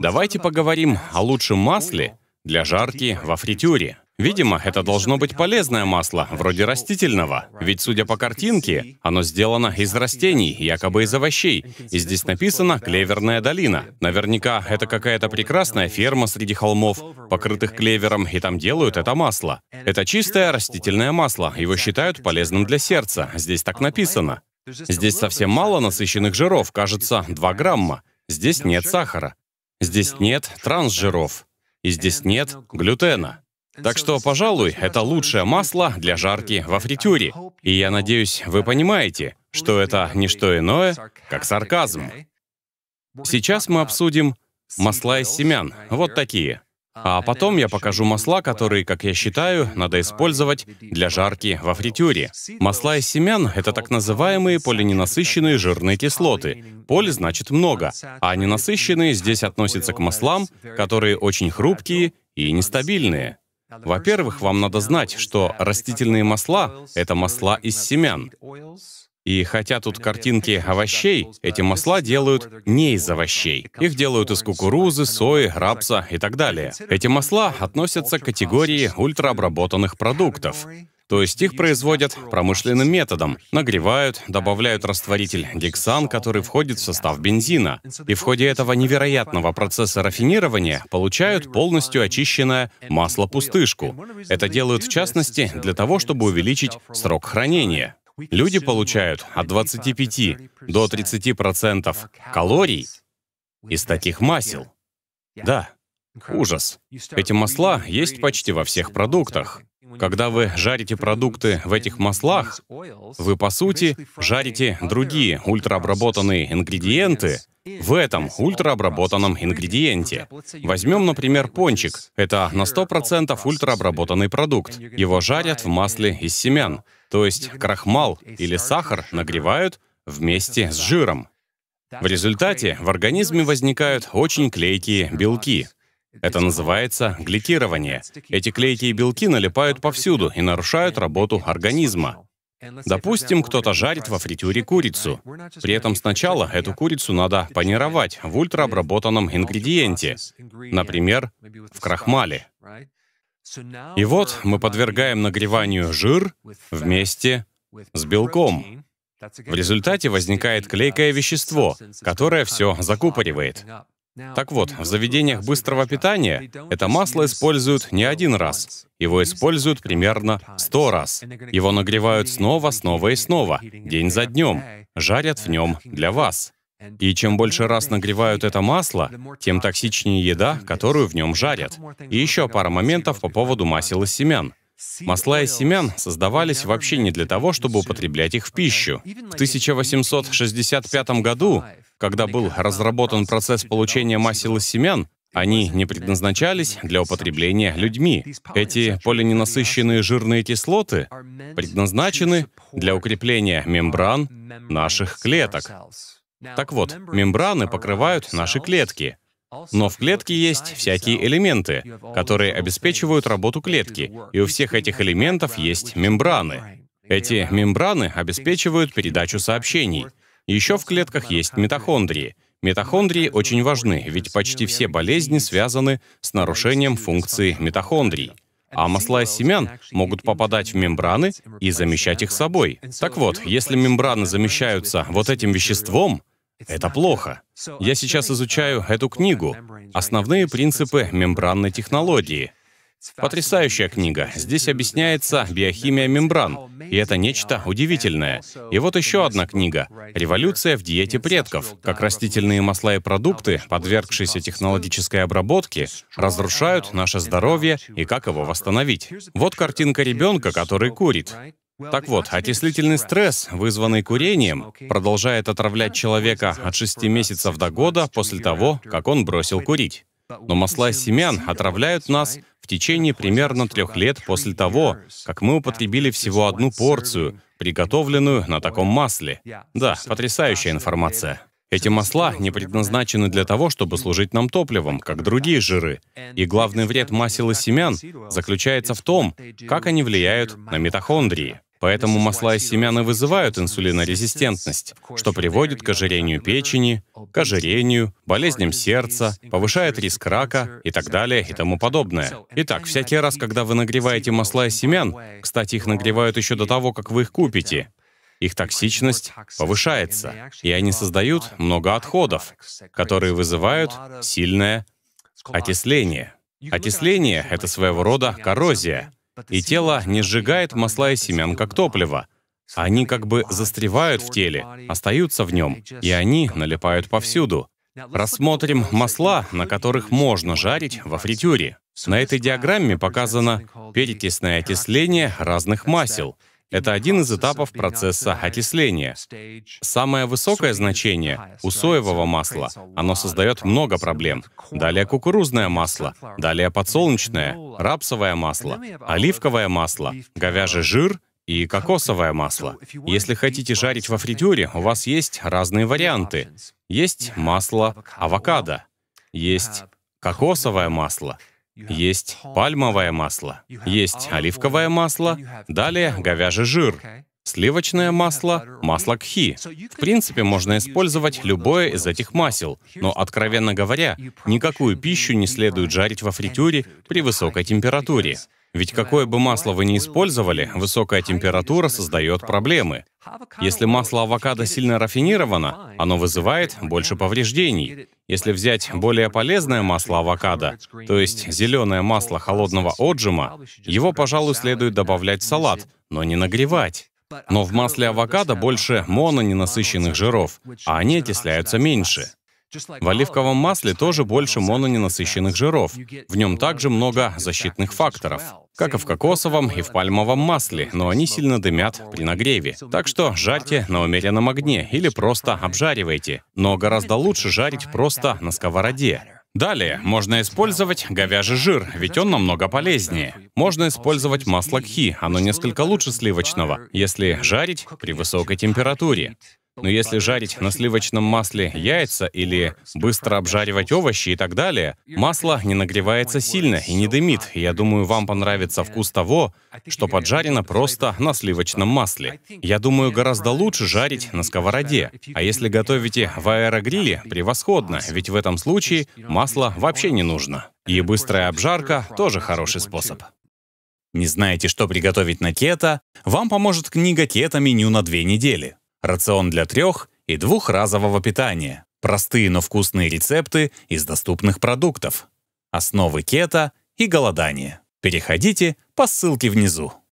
Давайте поговорим о лучшем масле для жарки во фритюре. Видимо, это должно быть полезное масло, вроде растительного. Ведь, судя по картинке, оно сделано из растений, якобы из овощей. И здесь написано «Клеверная долина». Наверняка это какая-то прекрасная ферма среди холмов, покрытых клевером, и там делают это масло. Это чистое растительное масло, его считают полезным для сердца. Здесь так написано. Здесь совсем мало насыщенных жиров, кажется, 2 грамма. Здесь нет сахара. Здесь нет трансжиров. И здесь нет глютена. Так что, пожалуй, это лучшее масло для жарки во фритюре. И я надеюсь, вы понимаете, что это не что иное, как сарказм. Сейчас мы обсудим масла из семян, вот такие. А потом я покажу масла, которые, как я считаю, надо использовать для жарки во фритюре. Масла из семян — это так называемые полиненасыщенные жирные кислоты. Поле значит много, а ненасыщенные здесь относятся к маслам, которые очень хрупкие и нестабильные. Во-первых, вам надо знать, что растительные масла — это масла из семян. И хотя тут картинки овощей, эти масла делают не из овощей. Их делают из кукурузы, сои, рапса и так далее. Эти масла относятся к категории ультраобработанных продуктов. То есть их производят промышленным методом. Нагревают, добавляют растворитель гексан, который входит в состав бензина. И в ходе этого невероятного процесса рафинирования получают полностью очищенное масло-пустышку. Это делают в частности для того, чтобы увеличить срок хранения. Люди получают от 25 до 30% калорий из таких масел. Да, ужас. Эти масла есть почти во всех продуктах. Когда вы жарите продукты в этих маслах, вы, по сути, жарите другие ультраобработанные ингредиенты в этом ультраобработанном ингредиенте. Возьмем, например, пончик. Это на 100% ультраобработанный продукт. Его жарят в масле из семян. То есть крахмал или сахар нагревают вместе с жиром. В результате в организме возникают очень клейкие белки. Это называется гликирование. Эти клейкие белки налипают повсюду и нарушают работу организма. Допустим, кто-то жарит во фритюре курицу. При этом сначала эту курицу надо панировать в ультраобработанном ингредиенте, например, в крахмале. И вот мы подвергаем нагреванию жир вместе с белком. В результате возникает клейкое вещество, которое все закупоривает. Так вот, в заведениях быстрого питания это масло используют не один раз. Его используют примерно сто раз. Его нагревают снова, снова и снова, день за днем. Жарят в нем для вас. И чем больше раз нагревают это масло, тем токсичнее еда, которую в нем жарят. И еще пара моментов по поводу масел из семян. Масла из семян создавались вообще не для того, чтобы употреблять их в пищу. В 1865 году, когда был разработан процесс получения масел из семян, они не предназначались для употребления людьми. Эти полиненасыщенные жирные кислоты предназначены для укрепления мембран наших клеток. Так вот, мембраны покрывают наши клетки. Но в клетке есть всякие элементы, которые обеспечивают работу клетки, и у всех этих элементов есть мембраны. Эти мембраны обеспечивают передачу сообщений. Еще в клетках есть митохондрии. Митохондрии очень важны, ведь почти все болезни связаны с нарушением функции митохондрий. А масла из семян могут попадать в мембраны и замещать их собой. Так вот, если мембраны замещаются вот этим веществом, это плохо. Я сейчас изучаю эту книгу «Основные принципы мембранной технологии». Потрясающая книга. Здесь объясняется биохимия мембран, и это нечто удивительное. И вот еще одна книга «Революция в диете предков», как растительные масла и продукты, подвергшиеся технологической обработке, разрушают наше здоровье и как его восстановить. Вот картинка ребенка, который курит. Так вот, окислительный стресс, вызванный курением, продолжает отравлять человека от 6 месяцев до года после того, как он бросил курить. Но масла из семян отравляют нас в течение примерно трех лет после того, как мы употребили всего одну порцию, приготовленную на таком масле. Да, потрясающая информация. Эти масла не предназначены для того, чтобы служить нам топливом, как другие жиры. И главный вред масел и семян заключается в том, как они влияют на митохондрии. Поэтому масла и семян вызывают инсулинорезистентность, что приводит к ожирению печени, к ожирению, болезням сердца, повышает риск рака и так далее и тому подобное. Итак, всякий раз, когда вы нагреваете масла и семян, кстати, их нагревают еще до того, как вы их купите, их токсичность повышается, и они создают много отходов, которые вызывают сильное окисление. Окисление — это своего рода коррозия, и тело не сжигает масла и семян как топливо. Они как бы застревают в теле, остаются в нем, и они налипают повсюду. Рассмотрим масла, на которых можно жарить во фритюре. На этой диаграмме показано перекисное окисление разных масел — это один из этапов процесса окисления. Самое высокое значение у соевого масла. Оно создает много проблем. Далее кукурузное масло, далее подсолнечное, рапсовое масло, оливковое масло, говяжий жир и кокосовое масло. Если хотите жарить во фритюре, у вас есть разные варианты. Есть масло авокадо, есть кокосовое масло, есть пальмовое масло, есть оливковое масло, далее говяжий жир, сливочное масло, масло кхи. В принципе, можно использовать любое из этих масел, но, откровенно говоря, никакую пищу не следует жарить во фритюре при высокой температуре. Ведь какое бы масло вы ни использовали, высокая температура создает проблемы. Если масло авокадо сильно рафинировано, оно вызывает больше повреждений. Если взять более полезное масло авокадо, то есть зеленое масло холодного отжима, его, пожалуй, следует добавлять в салат, но не нагревать. Но в масле авокадо больше мононенасыщенных жиров, а они окисляются меньше. В оливковом масле тоже больше мононенасыщенных жиров. В нем также много защитных факторов, как и в кокосовом и в пальмовом масле, но они сильно дымят при нагреве. Так что жарьте на умеренном огне или просто обжаривайте. Но гораздо лучше жарить просто на сковороде. Далее, можно использовать говяжий жир, ведь он намного полезнее. Можно использовать масло кхи, оно несколько лучше сливочного, если жарить при высокой температуре. Но если жарить на сливочном масле яйца или быстро обжаривать овощи и так далее, масло не нагревается сильно и не дымит. я думаю, вам понравится вкус того, что поджарено просто на сливочном масле. Я думаю, гораздо лучше жарить на сковороде. А если готовите в аэрогриле, превосходно, ведь в этом случае масло вообще не нужно. И быстрая обжарка тоже хороший способ. Не знаете, что приготовить на кето? Вам поможет книга «Кето-меню на две недели». Рацион для трех и двухразового питания. Простые, но вкусные рецепты из доступных продуктов. Основы кето и голодания. Переходите по ссылке внизу.